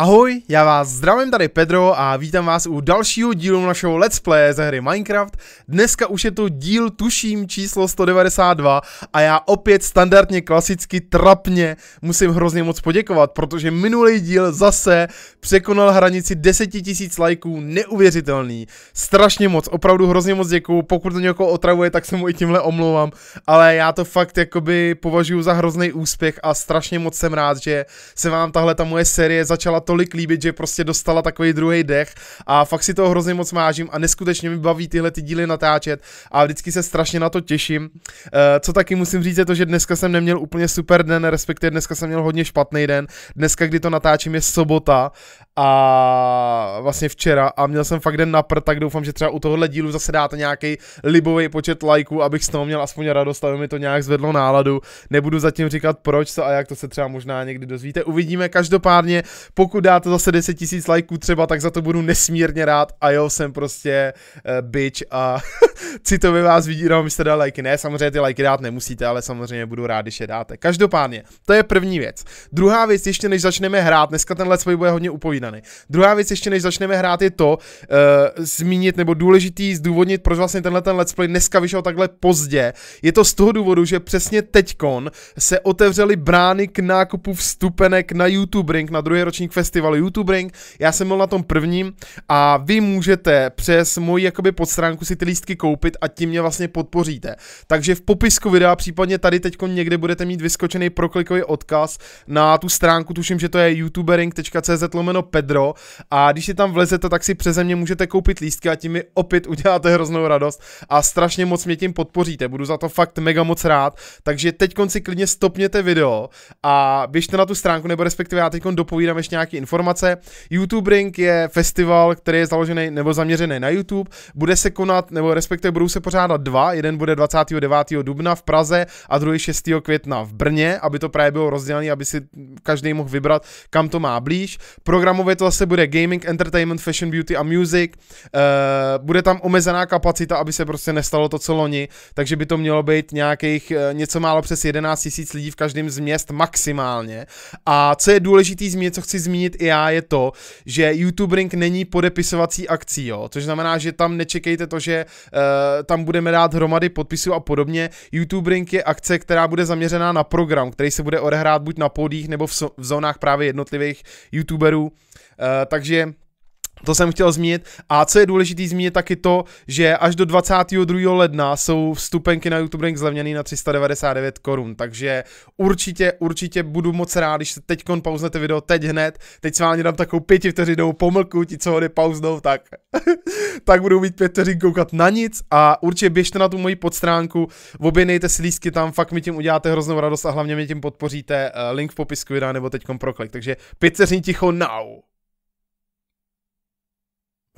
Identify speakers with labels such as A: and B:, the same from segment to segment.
A: Ahoj, já vás zdravím, tady Pedro a vítám vás u dalšího dílu našeho Let's Play ze hry Minecraft. Dneska už je to díl, tuším, číslo 192 a já opět standardně, klasicky, trapně musím hrozně moc poděkovat, protože minulý díl zase překonal hranici 10 000 lajků, neuvěřitelný. Strašně moc, opravdu hrozně moc děkuju, pokud to někoho otravuje, tak se mu i tímhle omlouvám, ale já to fakt jakoby považuji za hrozný úspěch a strašně moc jsem rád, že se vám tahle ta moje série začala tolik líbit, že prostě dostala takový druhý dech a fakt si toho hrozně moc vážím a neskutečně mi baví tyhle ty díly natáčet a vždycky se strašně na to těším. Eh, co taky musím říct je to, že dneska jsem neměl úplně super den, respektive dneska jsem měl hodně špatný den. Dneska, kdy to natáčím, je sobota a vlastně včera a měl jsem fakt den na prd, tak doufám, že třeba u tohohle dílu zase dáte nějaký libový počet lajků, abych z toho měl aspoň radost, aby mi to nějak zvedlo náladu. Nebudu zatím říkat proč to a jak, to se třeba možná někdy dozvíte. Uvidíme každopádně, pokud pokud dáte zase 10 tisíc lajků třeba, tak za to budu nesmírně rád a jo, jsem prostě uh, bitch a citově vás no, vydírám, abyste dali lajky. Ne, samozřejmě ty lajky dát nemusíte, ale samozřejmě budu rád, když je dáte. Každopádně, to je první věc. Druhá věc, ještě než začneme hrát, dneska tenhle svůj bude hodně upovídaný. Druhá věc, ještě než začneme hrát, je to uh, zmínit nebo důležitý zdůvodnit, proč vlastně tenhle ten let's play dneska vyšel takhle pozdě. Je to z toho důvodu, že přesně teďkon se otevřely brány k nákupu vstupenek na YouTube Ring na druhý ročník festivalu YouTube Ring. Já jsem byl na tom prvním a vy můžete přes moji jakoby podstránku si ty lístky koupit a tím mě vlastně podpoříte. Takže v popisku videa, případně tady teď někde budete mít vyskočený proklikový odkaz na tu stránku, tuším, že to je youtubering.cz lomeno Pedro a když si tam vlezete, tak si přeze mě můžete koupit lístky a tím mi opět uděláte hroznou radost a strašně moc mě tím podpoříte. Budu za to fakt mega moc rád, takže teď si klidně stopněte video a běžte na tu stránku, nebo respektive já teď dopovídám ještě nějaký nějaké informace. YouTube Ring je festival, který je založený nebo zaměřený na YouTube. Bude se konat, nebo respektive budou se pořádat dva. Jeden bude 29. dubna v Praze a druhý 6. května v Brně, aby to právě bylo rozdělené, aby si každý mohl vybrat, kam to má blíž. Programově to zase bude gaming, entertainment, fashion, beauty a music. Uh, bude tam omezená kapacita, aby se prostě nestalo to, co loni, takže by to mělo být nějakých eh, něco málo přes 11 000 lidí v každém z měst maximálně. A co je důležitý zmínit, co chci zmínit, zmínit i já, je to, že YouTube Ring není podepisovací akcí, jo? což znamená, že tam nečekejte to, že uh, tam budeme dát hromady podpisů a podobně. YouTube Ring je akce, která bude zaměřená na program, který se bude odehrát buď na podích nebo v, so- v zónách právě jednotlivých YouTuberů. Uh, takže to jsem chtěl zmínit. A co je důležité zmínit, taky to, že až do 22. ledna jsou vstupenky na YouTube Ring zlevněny na 399 korun. Takže určitě, určitě budu moc rád, když se teď pauznete video, teď hned. Teď s vámi dám takovou vteřinou pomlku, ti co ho pauznou, tak, tak budou mít pět vteřin koukat na nic. A určitě běžte na tu moji podstránku, objednejte si lístky tam, fakt mi tím uděláte hroznou radost a hlavně mi tím podpoříte. Eh, link v popisku videa nebo teď proklik. Takže pět vteřin ticho now.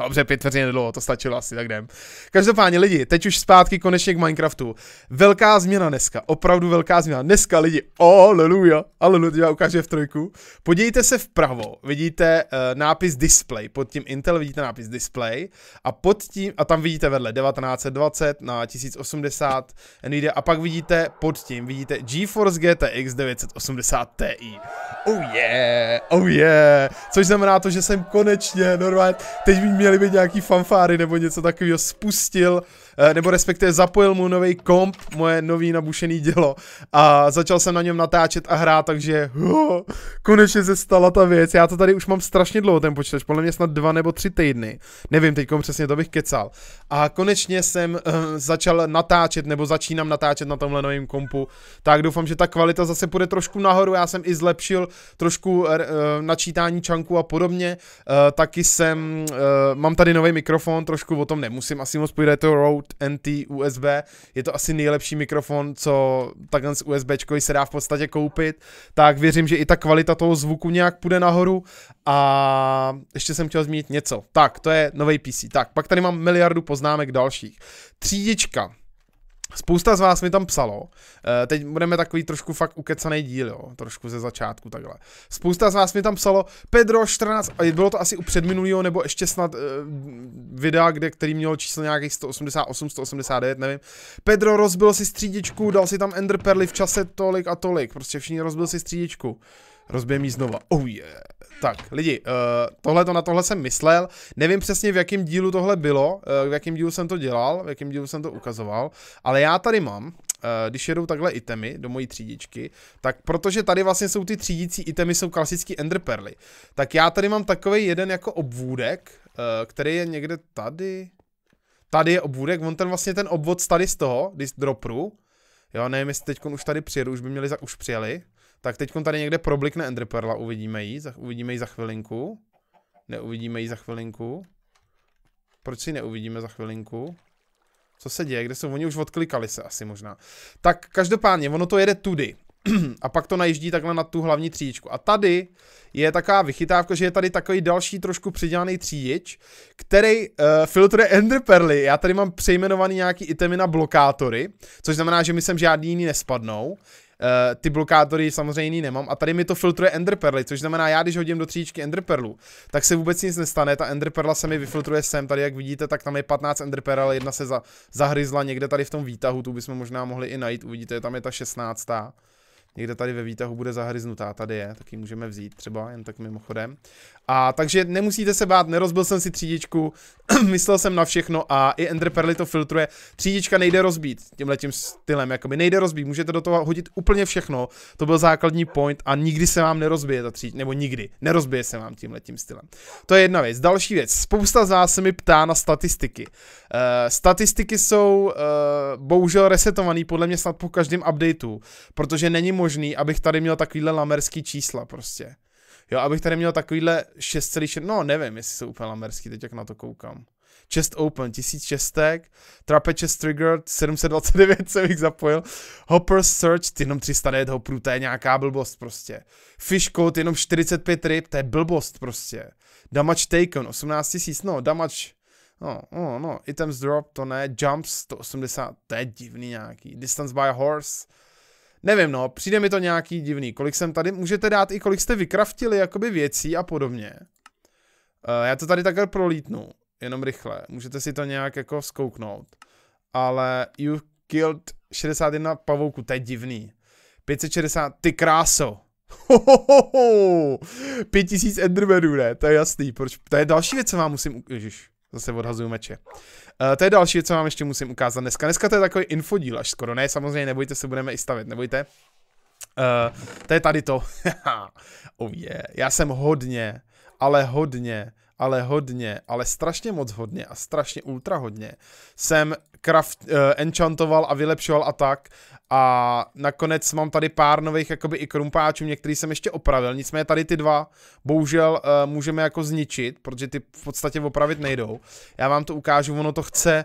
A: Dobře, pět vteřin nedlouho, to stačilo asi, tak jdem. Každopádně lidi, teď už zpátky konečně k Minecraftu. Velká změna dneska, opravdu velká změna. Dneska lidi, aleluja, aleluja, ukáže v trojku. Podívejte se vpravo, vidíte uh, nápis display, pod tím Intel vidíte nápis display a pod tím, a tam vidíte vedle 1920 na 1080 Nvidia a pak vidíte pod tím, vidíte GeForce GTX 980 Ti. Oh yeah, oh yeah, což znamená to, že jsem konečně normálně, teď by měl měly být nějaký fanfáry nebo něco takového, spustil, eh, nebo respektive zapojil mu nový komp, moje nový nabušený dělo a začal jsem na něm natáčet a hrát, takže oh, konečně se stala ta věc. Já to tady už mám strašně dlouho ten počítač, podle mě snad dva nebo tři týdny, nevím teď přesně, to bych kecal. A konečně jsem uh, začal natáčet, nebo začínám natáčet na tomhle novém kompu, tak doufám, že ta kvalita zase půjde trošku nahoru, já jsem i zlepšil trošku uh, načítání čanku a podobně, uh, taky jsem uh, mám tady nový mikrofon, trošku o tom nemusím asi moc půjde, je to Rode NT USB, je to asi nejlepší mikrofon, co takhle z USB se dá v podstatě koupit, tak věřím, že i ta kvalita toho zvuku nějak půjde nahoru a ještě jsem chtěl zmínit něco. Tak, to je nový PC. Tak, pak tady mám miliardu poznámek dalších. Třídička, Spousta z vás mi tam psalo, eh, teď budeme takový trošku fakt ukecaný díl, jo, trošku ze začátku takhle. Spousta z vás mi tam psalo, Pedro 14, bylo to asi u předminulého nebo ještě snad uh, videa, kde, který měl číslo nějakých 188, 189, nevím. Pedro rozbil si střídičku, dal si tam enderperly v čase tolik a tolik, prostě všichni rozbil si střídičku. Uh, Rozbijem ji znova. Oh yeah. Tak, lidi, eh, tohle to na tohle jsem myslel. Nevím přesně, v jakém dílu tohle bylo, eh, v jakém dílu jsem to dělal, v jakém dílu jsem to ukazoval, ale já tady mám eh, když jedou takhle itemy do mojí třídičky, tak protože tady vlastně jsou ty třídící itemy, jsou klasický enderperly, tak já tady mám takový jeden jako obvůdek, který je někde tady, tady je obvůdek, on ten vlastně ten obvod tady z toho, když dropru, jo, nevím jestli teď už tady přijedu, už by měli, za už přijeli, tak teď tady někde problikne Enderperla, uvidíme ji, uvidíme ji za chvilinku. Neuvidíme ji za chvilinku. Proč si neuvidíme za chvilinku? Co se děje? Kde jsou? Oni už odklikali se asi možná. Tak každopádně, ono to jede tudy. a pak to najíždí takhle na tu hlavní třídičku. A tady je taková vychytávka, že je tady takový další trošku přidělaný třídič, který uh, filtruje enderperly. Já tady mám přejmenovaný nějaký itemy na blokátory, což znamená, že myslím, že žádný jiný nespadnou. Eh, ty blokátory samozřejmě jiný nemám a tady mi to filtruje enderperly, což znamená já když hodím do tříčky enderperlů, tak se vůbec nic nestane, ta enderperla se mi vyfiltruje sem, tady jak vidíte, tak tam je 15 enderperl, jedna se za, zahryzla někde tady v tom výtahu, tu bychom možná mohli i najít, uvidíte, tam je ta 16. Někde tady ve výtahu bude zahryznutá, tady je, tak ji můžeme vzít třeba, jen tak mimochodem. A takže nemusíte se bát, nerozbil jsem si třídičku, myslel jsem na všechno a i Ender Perly to filtruje. Třídička nejde rozbít tímhle tím stylem, jakoby nejde rozbít, můžete do toho hodit úplně všechno, to byl základní point a nikdy se vám nerozbije ta třídička, nebo nikdy, nerozbije se vám tímhle tím stylem. To je jedna věc. Další věc, spousta z vás se mi ptá na statistiky. Uh, statistiky jsou uh, bohužel resetované podle mě snad po každém updateu, protože není možný, abych tady měl takovýhle lamerský čísla prostě. Jo, abych tady měl takovýhle 6,6, no nevím, jestli jsou úplně lamerský, teď jak na to koukám. Chest Open, 1000 čestek, Trape Chest Triggered, 729 jsem jich zapojil, Hopper Search, ty jenom 309 hopru, to je nějaká blbost prostě. Fish Code, jenom 45 ryb, to je blbost prostě. Damage Taken, 18 000, no, damage, no, no, no, Items Drop, to ne, Jumps, 180, to je divný nějaký, Distance by Horse, Nevím, no, přijde mi to nějaký divný, kolik jsem tady, můžete dát i kolik jste vykraftili jakoby věcí a podobně. Uh, já to tady takhle prolítnu, jenom rychle, můžete si to nějak jako zkouknout. Ale you killed 61 pavouku, to je divný. 560, ty kráso. Hohohoho, 5000 endermenů, ne, to je jasný, proč, to je další věc, co vám musím, ježiš, Zase odhazuju meče. Uh, to je další, co vám ještě musím ukázat dneska. Dneska to je takový infodíl, až skoro. Ne, samozřejmě, nebojte se, budeme i stavit, nebojte. Uh, to je tady to. oh yeah. Já jsem hodně, ale hodně, ale hodně, ale strašně moc hodně a strašně ultra hodně jsem craft, uh, eh, enchantoval a vylepšoval a tak a nakonec mám tady pár nových jakoby i krumpáčů, některý jsem ještě opravil, nicméně tady ty dva bohužel uh, můžeme jako zničit, protože ty v podstatě opravit nejdou. Já vám to ukážu, ono to chce,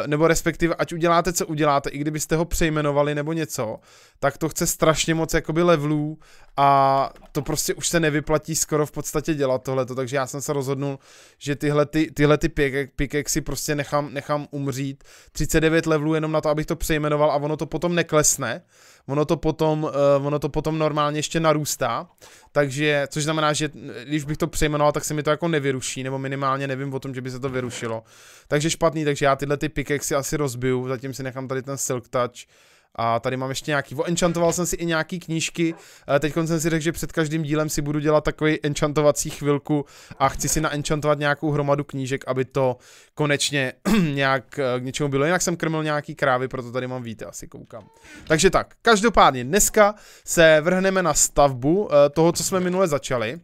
A: uh, nebo respektive ať uděláte, co uděláte, i kdybyste ho přejmenovali nebo něco, tak to chce strašně moc jakoby levelů a to prostě už se nevyplatí skoro v podstatě dělat tohleto, takže já jsem se rozhodnul, že tyhle ty, tyhle ty pikexy prostě nechám, nechám umřít. 39 levelů jenom na to, abych to přejmenoval a ono to potom nekle klesne, ono to potom, uh, ono to potom normálně ještě narůstá, takže, což znamená, že když bych to přejmenoval, tak se mi to jako nevyruší, nebo minimálně nevím o tom, že by se to vyrušilo. Takže špatný, takže já tyhle ty pikexy asi rozbiju, zatím si nechám tady ten silk touch, a tady mám ještě nějaký, enchantoval jsem si i nějaký knížky, eh, teď jsem si řekl, že před každým dílem si budu dělat takový enchantovací chvilku a chci si naenchantovat nějakou hromadu knížek, aby to konečně nějak eh, k něčemu bylo. Jinak jsem krmil nějaký krávy, proto tady mám víte, asi koukám. Takže tak, každopádně dneska se vrhneme na stavbu eh, toho, co jsme minule začali.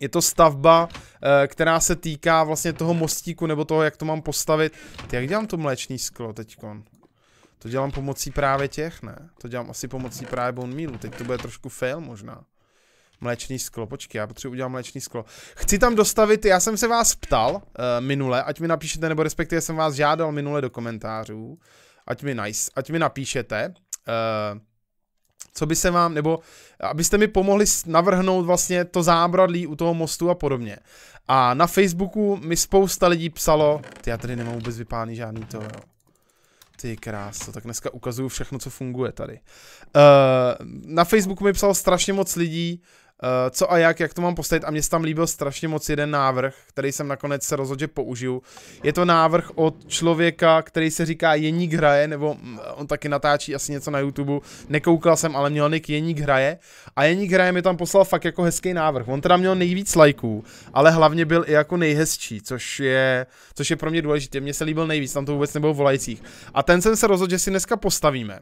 A: Je to stavba, která se týká vlastně toho mostíku, nebo toho, jak to mám postavit. Ty, jak dělám to mléčný sklo teďkon? To dělám pomocí právě těch, ne? To dělám asi pomocí právě bone mealu. Teď to bude trošku fail možná. Mléčný sklo, počkej, já potřebuji udělat mléčný sklo. Chci tam dostavit, já jsem se vás ptal uh, minule, ať mi napíšete, nebo respektive jsem vás žádal minule do komentářů, ať mi, nice, ať mi napíšete, uh, co by se vám, nebo abyste mi pomohli navrhnout vlastně to zábradlí u toho mostu a podobně. A na Facebooku mi spousta lidí psalo, ty já tady nemám vůbec vypálený žádný to, jo ty krása, tak dneska ukazuju všechno, co funguje tady. Uh, na Facebooku mi psal strašně moc lidí, Eh, co a jak, jak to mám postavit a mně se tam líbil strašně moc jeden návrh, který jsem nakonec se rozhodl, že použiju. Je to návrh od člověka, který se říká Jeník hraje, nebo mm, eh, on taky natáčí asi něco na YouTube, nekoukal jsem, ale měl nik Jeník hraje a Jeník hraje mi tam poslal fakt jako hezký návrh. On teda měl nejvíc lajků, ale hlavně byl i jako nejhezčí, což je, což je pro mě důležité. Mně se líbil nejvíc, tam to vůbec nebylo volajících. A ten jsem se rozhodl, že si dneska postavíme.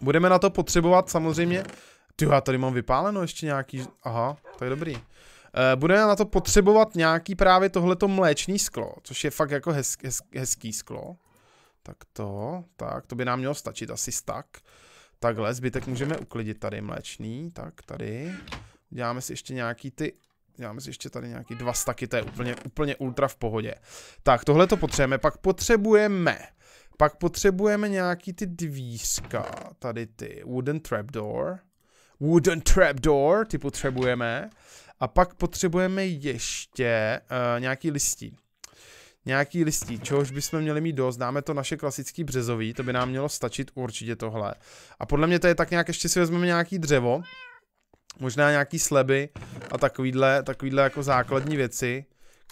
A: Budeme na to potřebovat samozřejmě ty, já tady mám vypáleno ještě nějaký, aha, to je dobrý. Eh, budeme na to potřebovat nějaký právě tohleto mléčný sklo, což je fakt jako hez, hez, hezký sklo. Tak to, tak, to by nám mělo stačit asi tak. Takhle, zbytek můžeme uklidit tady mléčný, tak tady. Děláme si ještě nějaký ty, děláme si ještě tady nějaký dva staky, to je úplně, úplně ultra v pohodě. Tak, tohle to potřebujeme, pak potřebujeme, pak potřebujeme nějaký ty dvířka, tady ty, wooden trapdoor wooden trapdoor, ty potřebujeme. A pak potřebujeme ještě uh, nějaký listí. Nějaký listí, čehož bychom měli mít dost. Dáme to naše klasický březový, to by nám mělo stačit určitě tohle. A podle mě to je tak nějak, ještě si vezmeme nějaký dřevo. Možná nějaký sleby a takovýhle, takovýhle jako základní věci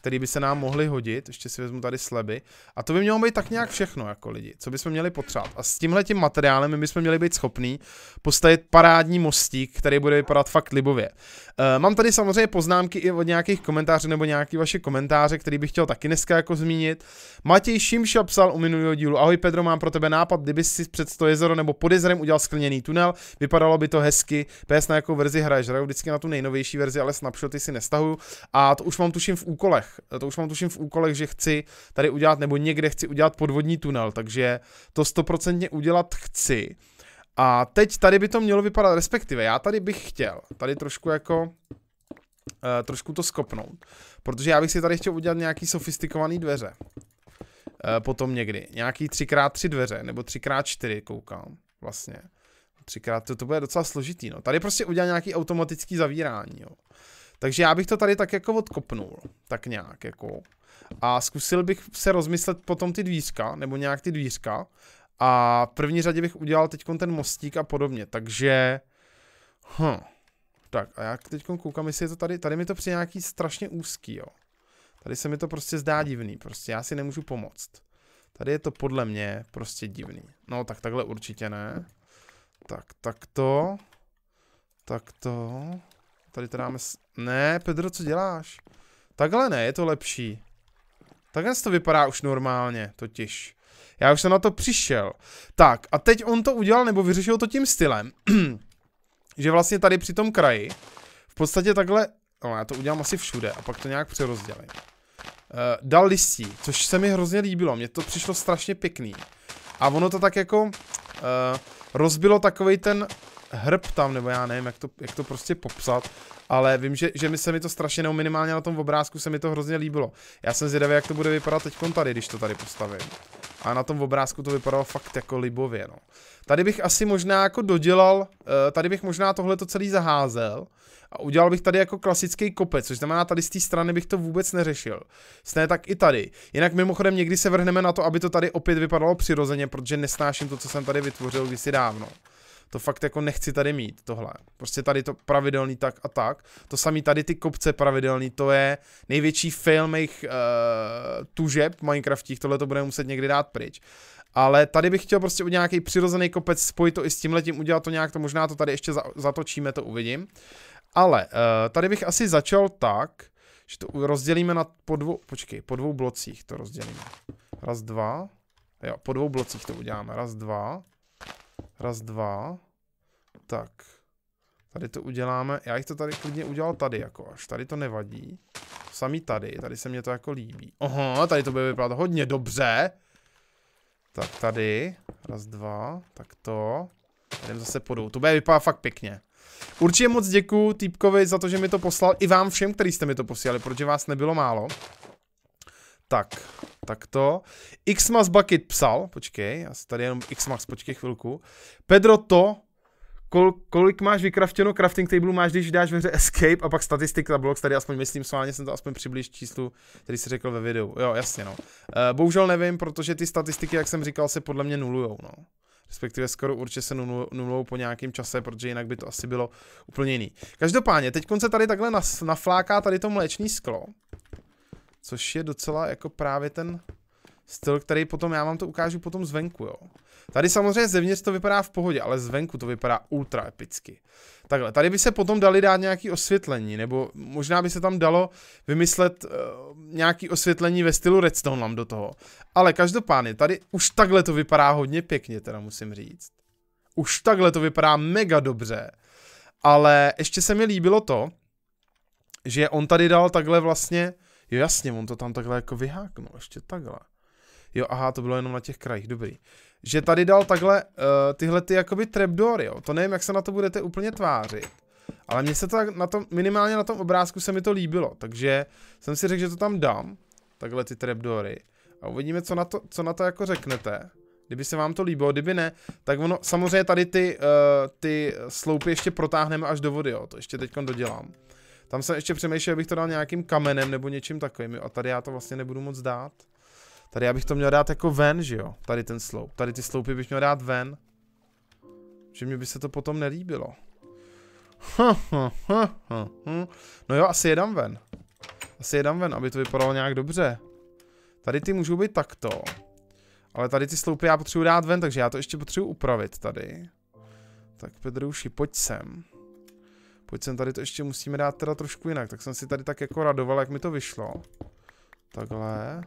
A: který by se nám mohly hodit, ještě si vezmu tady sleby. A to by mělo být tak nějak všechno jako lidi, co bychom měli potřebovat. A s tímhle tím materiálem my bychom měli být schopní postavit parádní mostík, který bude vypadat fakt libově. E, mám tady samozřejmě poznámky i od nějakých komentářů nebo nějaký vaše komentáře, který bych chtěl taky dneska jako zmínit. Matěj Šimša psal u minulého dílu, ahoj Pedro, mám pro tebe nápad, kdyby si před to jezero nebo pod jezerem udělal skleněný tunel, vypadalo by to hezky, PS na jakou verzi hraješ, hraju vždycky na tu nejnovější verzi, ale snapshoty si nestahuju a to už mám tuším v úkolech, Eh, to už mám tuším v úkolech, že chci tady udělat, nebo někde chci udělat podvodní tunel, takže to stoprocentně udělat chci. A teď tady by to mělo vypadat, respektive já tady bych chtěl, tady trošku jako Uh, trošku to skopnout. Protože já bych si tady chtěl udělat nějaký sofistikovaný dveře. Uh, potom někdy. Nějaký 3x3 dveře, nebo 3x4 koukám. Vlastně. 3x, to, to bude docela složitý, no. Tady prostě udělat nějaký automatický zavírání, jo. Takže já bych to tady tak jako odkopnul, tak nějak jako. A zkusil bych se rozmyslet potom ty dvířka, nebo nějak ty dvířka. A v první řadě bych udělal teď ten mostík a podobně, takže... Hm. Tak a já teď koukám, jestli je to tady, tady mi to při nějaký strašně úzký, jo. Tady se mi to prostě zdá divný, prostě já si nemůžu pomoct. Tady je to podle mě prostě divný. No tak takhle určitě ne. Tak, tak to. Tak to. Tady to dáme... S... Ne, Pedro, co děláš? Takhle ne, je to lepší. Takhle to vypadá už normálně, totiž. Já už jsem na to přišel. Tak, a teď on to udělal, nebo vyřešil to tím stylem, že vlastně tady při tom kraji, v podstatě takhle, no já to udělám asi všude a pak to nějak přerozdělím. Uh, dal listí, což se mi hrozně líbilo, mně to přišlo strašně pěkný. A ono to tak jako uh, rozbilo takový ten hrb tam, nebo já nevím, jak to, jak to prostě popsat, ale vím, že, že mi se mi to strašně, nebo minimálně na tom obrázku se mi to hrozně líbilo. Já jsem zvědavý, jak to bude vypadat teď tady, když to tady postavím. A na tom obrázku to vypadalo fakt jako libově, no. Tady bych asi možná jako dodělal, eh, tady bych možná tohle to celý zaházel a udělal bych tady jako klasický kopec, což znamená tady z té strany bych to vůbec neřešil. Sné tak i tady. Jinak mimochodem někdy se vrhneme na to, aby to tady opět vypadalo přirozeně, protože nesnáším to, co jsem tady vytvořil kdysi dávno. To fakt jako nechci tady mít tohle. Prostě tady to pravidelný tak a tak. To samý tady ty kopce pravidelný, to je největší fail mých uh, tužeb v Minecraftích, tohle to budeme muset někdy dát pryč. Ale tady bych chtěl prostě u nějaký přirozený kopec, spojit to i s tímhletím, udělat to nějak, to možná to tady ještě za, zatočíme, to uvidím. Ale uh, tady bych asi začal tak, že to rozdělíme na po dvou, počkej, po dvou blocích to rozdělíme. Raz, dva, jo, po dvou blocích to uděláme, raz, dva, raz, dva, tak. Tady to uděláme. Já jich to tady klidně udělal tady, jako až. Tady to nevadí. Samý tady. Tady se mě to jako líbí. Oho, tady to bude vypadat hodně dobře. Tak tady. Raz, dva. Tak to. Jdem zase podou. To bude vypadat fakt pěkně. Určitě moc děkuju týpkovi za to, že mi to poslal. I vám všem, kteří jste mi to posílali, protože vás nebylo málo. Tak, tak to. Xmas Bucket psal, počkej, já si tady jenom Xmas, počkej chvilku. Pedro to, kol, kolik máš vykraftěno crafting tablu máš, když dáš ve hře escape a pak statistik na blok, tady aspoň myslím sválně jsem to aspoň přibliž číslu, který jsi řekl ve videu. Jo, jasně no. Uh, bohužel nevím, protože ty statistiky, jak jsem říkal, se podle mě nulujou, no. Respektive skoro určitě se nulou po nějakém čase, protože jinak by to asi bylo úplně jiný. Každopádně, teď se tady takhle nas, nafláká tady to mléčný sklo, což je docela jako právě ten styl, který potom já vám to ukážu potom zvenku, jo. Tady samozřejmě zevnitř to vypadá v pohodě, ale zvenku to vypadá ultra epicky. Takhle, tady by se potom dali dát nějaké osvětlení, nebo možná by se tam dalo vymyslet uh, eh, nějaké osvětlení ve stylu redstone lamp do toho. Ale každopádně, tady už takhle to vypadá hodně pěkně, teda musím říct. Už takhle to vypadá mega dobře. Ale ještě se mi líbilo to, že on tady dal takhle vlastně, jo jasně, on to tam takhle jako vyháknul, ještě takhle. Jo, aha, to bylo jenom na těch krajích, dobrý. Že tady dal takhle uh, tyhle ty jakoby trapdory, jo. To nevím, jak se na to budete úplně tvářit. Ale mně se to tak na tom, minimálně na tom obrázku se mi to líbilo, takže jsem si řekl, že to tam dám, takhle ty trapdory. A uvidíme, co na to, co na to jako řeknete. Kdyby se vám to líbilo, kdyby ne, tak ono, samozřejmě tady ty, uh, ty sloupy ještě protáhneme až do vody, jo, to ještě teďkon dodělám. Tam jsem ještě přemýšlel, abych to dal nějakým kamenem nebo něčím takovým, jo, a tady já to vlastně nebudu moc dát. Tady já bych to měl dát jako ven, že jo? Tady ten sloup. Tady ty sloupy bych měl dát ven. Že mi by se to potom nelíbilo. Hm. no jo, asi jedám ven. Asi jedám ven, aby to vypadalo nějak dobře. Tady ty můžou být takto. Ale tady ty sloupy já potřebuji dát ven, takže já to ještě potřebuji upravit tady. Tak Pedruši, pojď sem. Pojď sem, tady to ještě musíme dát teda trošku jinak. Tak jsem si tady tak jako radoval, jak mi to vyšlo. Takhle.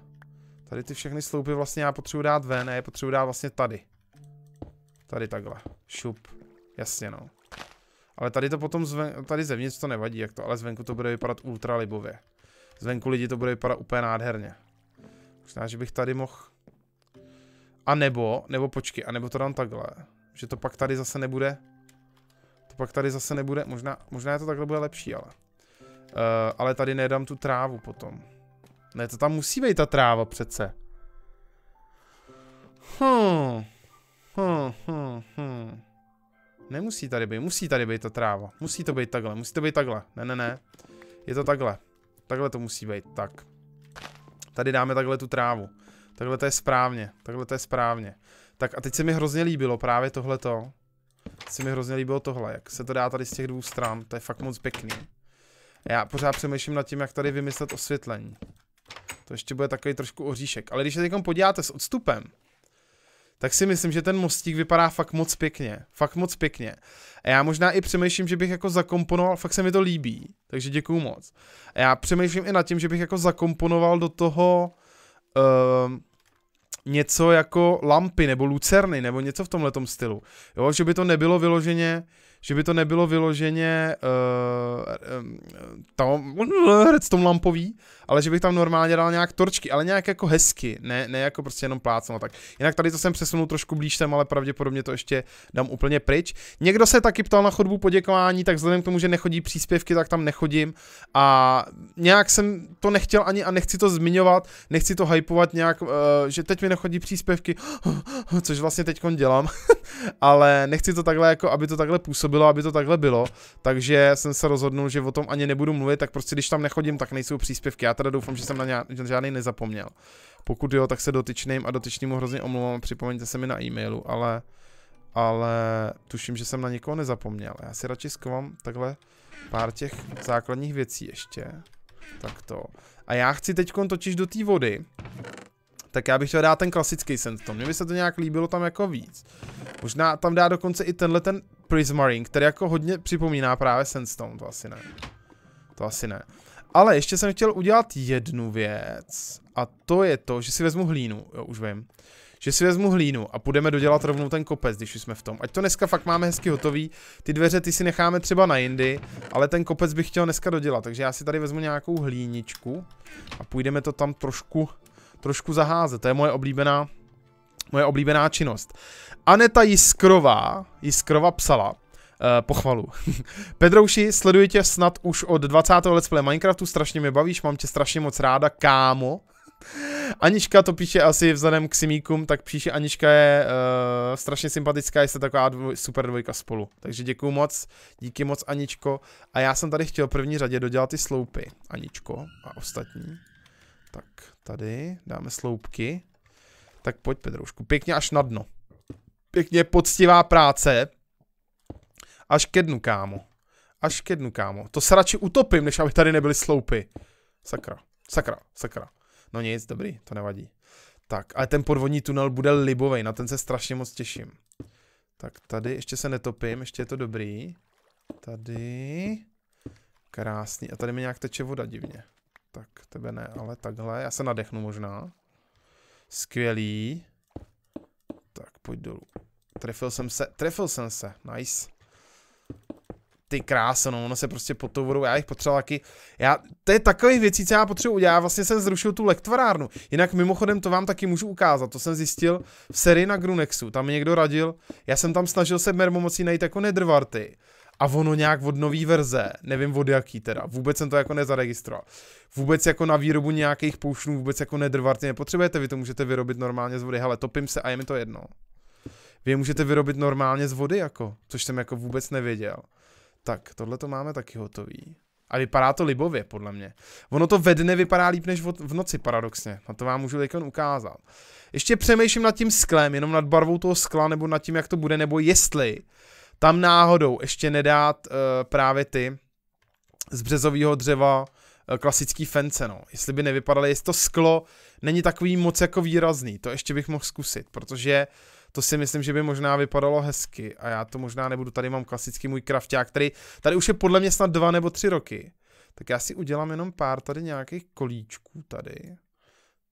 A: Tady ty všechny sloupy vlastně já potřebuji dát ven, je potřebuji dát vlastně tady. Tady takhle. Šup. Jasně no. Ale tady to potom zven, tady zevnitř to nevadí, jak to, ale zvenku to bude vypadat ultra libově. Zvenku lidi to bude vypadat úplně nádherně. Možná, že bych tady mohl... A nebo, nebo počkej, a nebo to dám takhle. Že to pak tady zase nebude. To pak tady zase nebude, možná, možná to takhle bude lepší, ale. Uh, ale tady nedám tu trávu potom. Ne, to tam musí být ta tráva přece. hm, hm, hm. hm. Nemusí tady být, musí tady být ta tráva. Musí to být takhle, musí to být takhle. Ne, ne, ne. Je to takhle. Takhle to musí být, tak. Tady dáme takhle tu trávu. Takhle to je správně, takhle to je správně. Tak a teď se mi hrozně líbilo právě tohleto. Se mi hrozně líbilo tohle, jak se to dá tady z těch dvou stran, to je fakt moc pěkný. Já pořád přemýšlím nad tím, jak tady vymyslet osvětlení. To ještě bude takový trošku oříšek. Ale když se někam podíváte s odstupem, tak si myslím, že ten mostík vypadá fakt moc pěkně. Fakt moc pěkně. A já možná i přemýšlím, že bych jako zakomponoval, fakt se mi to líbí, takže děkuju moc. A já přemýšlím i nad tím, že bych jako zakomponoval do toho uh, něco jako lampy nebo lucerny nebo něco v tomhletom stylu. Jo, že by to nebylo vyloženě uh, že by to nebylo vyloženě uh, uh, tom lampový, ale že bych tam normálně dal nějak torčky, ale nějak jako hezky, ne, ne jako prostě jenom plácno no tak. Jinak tady to jsem přesunul trošku blíž sem, ale pravděpodobně to ještě dám úplně pryč. Někdo se taky ptal na chodbu poděkování, tak vzhledem k tomu, že nechodí příspěvky, tak tam nechodím a nějak jsem to nechtěl ani a nechci to zmiňovat, nechci to hypovat nějak, uh, že teď mi nechodí příspěvky, což vlastně teď dělám, ale nechci to takhle jako, aby to takhle působilo bylo, aby to takhle bylo, takže jsem se rozhodnul, že o tom ani nebudu mluvit, tak prostě když tam nechodím, tak nejsou příspěvky. Já teda doufám, že jsem na žádný nezapomněl. Pokud jo, tak se dotyčným a dotyčnému hrozně omlouvám, připomeňte se mi na e-mailu, ale, ale tuším, že jsem na někoho nezapomněl. Já si radši zkovám takhle pár těch základních věcí ještě. Tak to. A já chci teď totiž do té vody tak já bych chtěl dát ten klasický sen to. Mně by se to nějak líbilo tam jako víc. Možná tam dá dokonce i tenhle ten Prismarine, který jako hodně připomíná právě Sandstone, to asi ne. To asi ne. Ale ještě jsem chtěl udělat jednu věc a to je to, že si vezmu hlínu, jo už vím, že si vezmu hlínu a půjdeme dodělat rovnou ten kopec, když už jsme v tom. Ať to dneska fakt máme hezky hotový, ty dveře ty si necháme třeba na jindy, ale ten kopec bych chtěl dneska dodělat, takže já si tady vezmu nějakou hlíničku a půjdeme to tam trošku trošku zaházet. To je moje oblíbená, moje oblíbená činnost. Aneta Jiskrová, Jiskrova psala, Uh, pochvalu. Pedrouši, sleduji tě snad už od 20. let play Minecraftu, strašně mě bavíš, mám tě strašně moc ráda, kámo. Anička to píše asi vzhledem k simíkům, tak píše Anička je uh, strašně sympatická, jste taková dvoj, super dvojka spolu. Takže děkuju moc, díky moc Aničko. A já jsem tady chtěl první řadě dodělat ty sloupy, Aničko a ostatní. Tak tady dáme sloupky. Tak pojď, Pedroušku, pěkně až na dno. Pěkně poctivá práce. Až ke dnu, kámo. Až ke dnu, kámo. To se radši utopím, než aby tady nebyly sloupy. Sakra, sakra, sakra. No nic, dobrý, to nevadí. Tak, ale ten podvodní tunel bude libovej, na ten se strašně moc těším. Tak tady ještě se netopím, ještě je to dobrý. Tady. Krásný. A tady mi nějak teče voda divně. Tak tebe ne, ale takhle. Já se nadechnu možná. Skvělý. Tak pojď dolů. Trefil jsem se, trefil jsem se, nice. Ty krásno, no, ono se prostě pod tou vodou, já jich potřeboval taky, já, to je takových věcí, co já potřebuji udělat, já vlastně jsem zrušil tu lektvarárnu. jinak mimochodem to vám taky můžu ukázat, to jsem zjistil v sérii na Grunexu, tam mi někdo radil, já jsem tam snažil se mermomocí najít jako nedrvarty, a ono nějak od nový verze, nevím od jaký teda, vůbec jsem to jako nezaregistroval. Vůbec jako na výrobu nějakých poušnů vůbec jako nedrvarty nepotřebujete, vy to můžete vyrobit normálně z vody, hele, topím se a je mi to jedno. Vy je můžete vyrobit normálně z vody jako, což jsem jako vůbec nevěděl. Tak, tohle to máme taky hotový. A vypadá to libově, podle mě. Ono to ve dne vypadá líp než v noci, paradoxně. Na to vám můžu teď ukázat. Ještě přemýšlím nad tím sklem, jenom nad barvou toho skla, nebo nad tím, jak to bude, nebo jestli tam náhodou ještě nedát uh, eh, právě ty z březového dřeva uh, klasický fence, no. Jestli by nevypadaly, jestli to sklo není takový moc jako výrazný, to ještě bych mohl zkusit, protože to si myslím, že by možná vypadalo hezky a já to možná nebudu, tady mám klasický můj krafták, který tady už je podle mě snad dva nebo tři roky, tak já si udělám jenom pár tady nějakých kolíčků tady.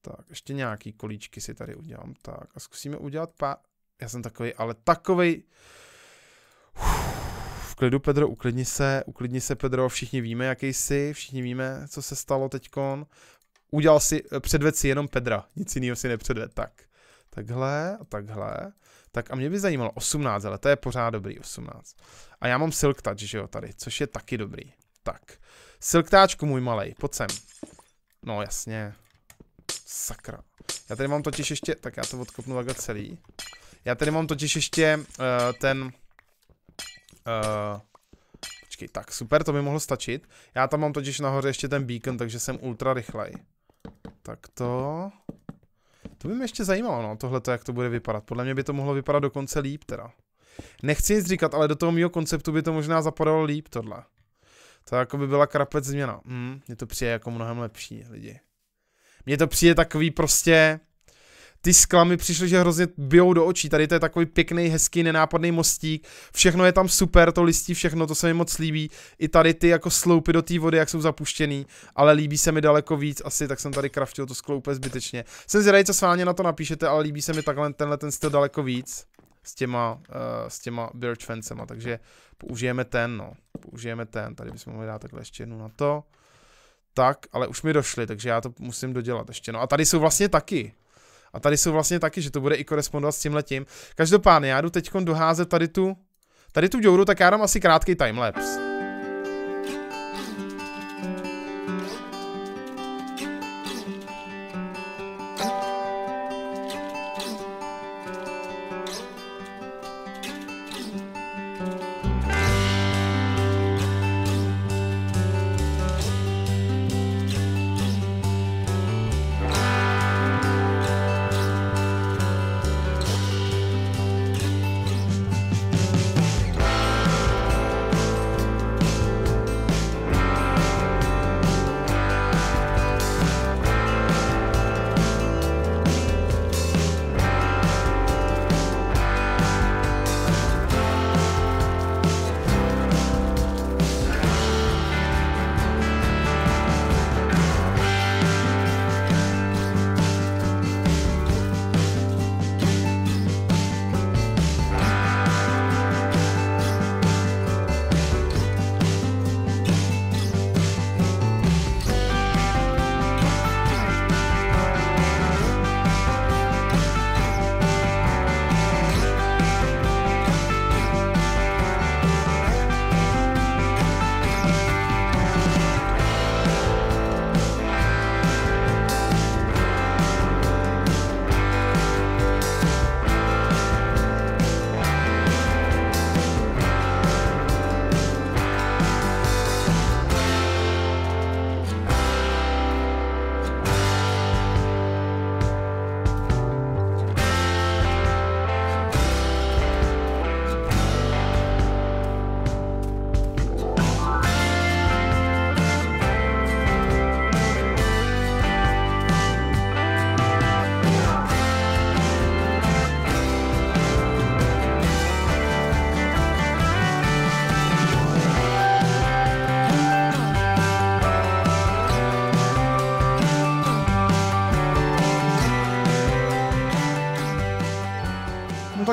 A: Tak, ještě nějaký kolíčky si tady udělám, tak a zkusíme udělat pár, já jsem takový, ale takovej, v klidu, Pedro, uklidni se, uklidni se, Pedro, všichni víme, jaký jsi, všichni víme, co se stalo teďkon. Udělal si, eh, předved si jenom Pedra, nic jiného si nepředved, tak. Takhle, takhle. Tak a mě by zajímalo 18, ale to je pořád dobrý 18. A já mám Silk Touch, že jo, tady, což je taky dobrý. Tak. Silk Touchku, můj malej, pojď sem. No jasně. Sakra. Já tady mám totiž ještě, tak já to odkopnu takhle celý. Já tady mám totiž ještě uh, ten Uh, počkej, tak super, to by mohlo stačit. Já tam mám totiž nahoře ještě ten beacon, takže jsem ultra rychlej. Tak to... To by mě ještě zajímalo, no, tohleto, jak to bude vypadat. Podle mě by to mohlo vypadat dokonce líp, teda. Nechci nic říkat, ale do toho mýho konceptu by to možná zapadalo líp, tohle. To jako by byla krapec změna. Mm, to přijde jako mnohem lepší, lidi. Mně to přijde takový prostě ty skla mi přišly, že hrozně bijou do očí. Tady to je takový pěkný, hezký, nenápadný mostík. Všechno je tam super, to listí, všechno, to se mi moc líbí. I tady ty jako sloupy do té vody, jak jsou zapuštěný, ale líbí se mi daleko víc asi, tak jsem tady kraftil to sklo úplně zbytečně. Jsem zvědavý, co s vámi na to napíšete, ale líbí se mi takhle tenhle ten styl daleko víc s těma, uh, s těma birch fencema, takže použijeme ten, no. Použijeme ten, tady bychom mohli dát takhle ještě jednu na to. Tak, ale už mi došly, takže já to musím dodělat ještě. No a tady jsou vlastně taky. A tady jsou vlastně taky, že to bude i korespondovat s tím letím. Každopádně já jdu teď doházet tady tu, tady tu děuru, tak já dám asi krátký timelapse.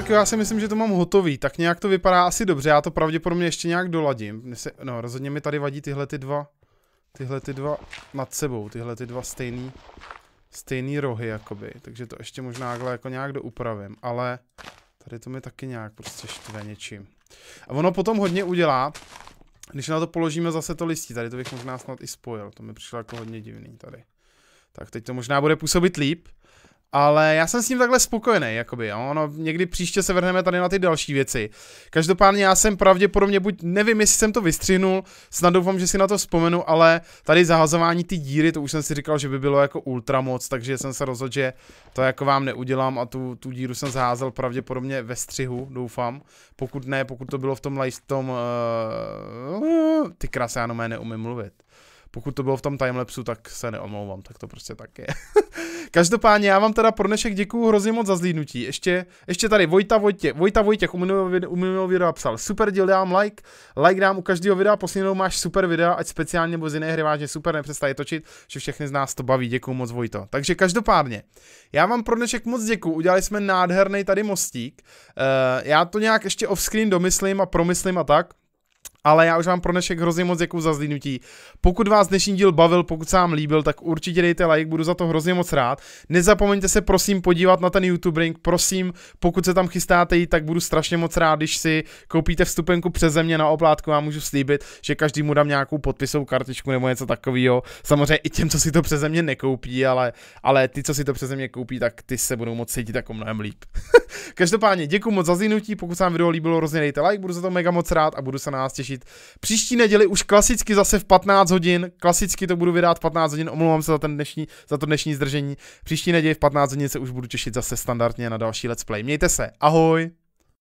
A: tak jo, já si myslím, že to mám hotový, tak nějak to vypadá asi dobře, já to pravděpodobně ještě nějak doladím. No, rozhodně mi tady vadí tyhle ty dva, tyhle ty dva nad sebou, tyhle ty dva stejný, stejný rohy, jakoby, takže to ještě možná jako nějak doupravím, ale tady to mi taky nějak prostě štve něčím. A ono potom hodně udělá, když na to položíme zase to listí, tady to bych možná snad i spojil, to mi přišlo jako hodně divný tady. Tak teď to možná bude působit líp ale já jsem s ním takhle spokojený, jakoby, jo? ono někdy příště se vrhneme tady na ty další věci. Každopádně já jsem pravděpodobně, buď nevím, jestli jsem to vystřihnul, snad doufám, že si na to vzpomenu, ale tady zahazování ty díry, to už jsem si říkal, že by bylo jako ultra moc, takže jsem se rozhodl, že to jako vám neudělám a tu, tu díru jsem zaházel pravděpodobně ve střihu, doufám. Pokud ne, pokud to bylo v tom live, tom, uh, ty krásy, já neumím mluvit pokud to bylo v tom timelapsu, tak se neomlouvám, tak to prostě tak je. Každopádně já vám teda pro dnešek děkuju hrozně moc za zlídnutí. Ještě, ještě tady Vojta, Vojtě, Vojta Vojtěch u minulého videa, u minulého videa psal super díl, dám like, like dám u každého videa, posledního máš super videa, ať speciálně nebo z jiné hry vážně super, nepřestaje točit, že všechny z nás to baví, děkuju moc Vojto. Takže každopádně, já vám pro dnešek moc děkuju, udělali jsme nádherný tady mostík, uh, já to nějak ještě offscreen domyslím a promyslím a tak, ale já už vám pro dnešek hrozně moc děkuji za zlínutí. Pokud vás dnešní díl bavil, pokud se vám líbil, tak určitě dejte like, budu za to hrozně moc rád. Nezapomeňte se prosím podívat na ten YouTube link, prosím, pokud se tam chystáte jít, tak budu strašně moc rád, když si koupíte vstupenku přeze mě na oplátku a můžu slíbit, že každý mu dám nějakou podpisovou kartičku nebo něco takového. Samozřejmě i těm, co si to přeze mě nekoupí, ale, ale ty, co si to přeze mě koupí, tak ty se budou moc cítit jako mnohem líp. Každopádně děkuji moc za zlínutí, pokud se vám video líbilo, rozhodně dejte like, budu za to mega moc rád a budu se na vás těšit těšit. Příští neděli už klasicky zase v 15 hodin, klasicky to budu vydat v 15 hodin, omlouvám se za, ten dnešní, za to dnešní zdržení. Příští neděli v 15 hodin se už budu těšit zase standardně na další Let's Play. Mějte se, ahoj!